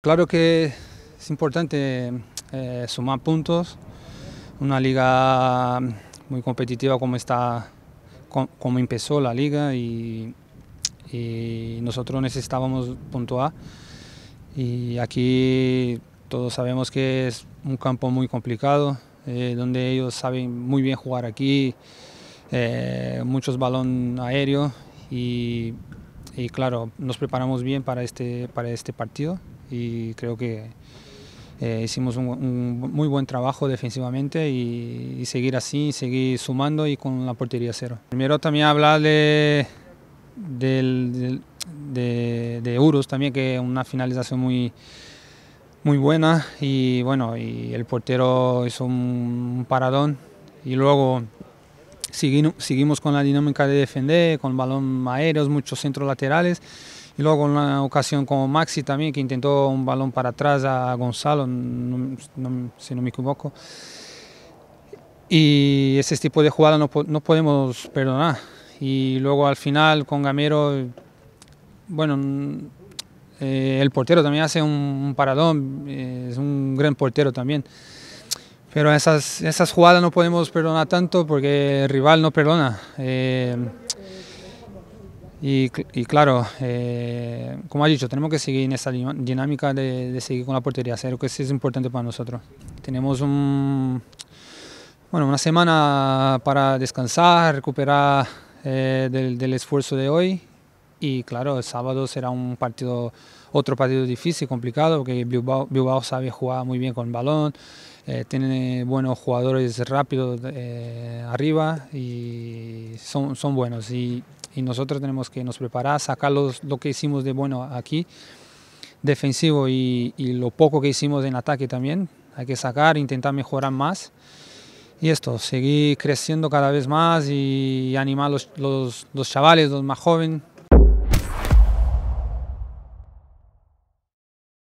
Claro que es importante eh, sumar puntos. Una liga muy competitiva como está, como empezó la liga y, nosotros necesitábamos A Y aquí todos sabemos que es un campo muy complicado, eh, donde ellos saben muy bien jugar aquí, eh, muchos balón aéreo y, y, claro, nos preparamos bien para este, para este partido y creo que eh, hicimos un, muy buen trabajo defensivamente y, seguir así, seguir sumando y con la portería cero. Primero también hablar de, de, Euros también, que es una finalización muy, muy buena y bueno, y el portero hizo un, paradón y luego seguimos, seguimos con la dinámica de defender, con balón aéreos, muchos centros laterales y luego una ocasión con Maxi también, que intentó un balón para atrás a Gonzalo, si no me equivoco. Y ese tipo de jugadas no, no, podemos perdonar. Y luego al final con Gamero, bueno, eh, el portero también hace un, paradón, eh, es un gran portero también. Pero esas, esas jugadas no podemos perdonar tanto porque el rival no perdona. Eh, y, claro, eh, como ha dicho, tenemos que seguir en esa dinámica de, seguir con la portería, hacer lo que es importante para nosotros. Tenemos un, bueno, una semana para descansar, recuperar eh, del, esfuerzo de hoy y claro, el sábado será un partido, otro partido difícil, complicado, porque Bilbao, sabe jugar muy bien con balón, eh, tiene buenos jugadores rápidos arriba y son, son buenos. Y y nosotros tenemos que nos preparar, sacar lo que hicimos de bueno aquí, defensivo y, lo poco que hicimos en ataque también. Hay que sacar, intentar mejorar más. Y esto, seguir creciendo cada vez más y animar los, los chavales, los más jóvenes,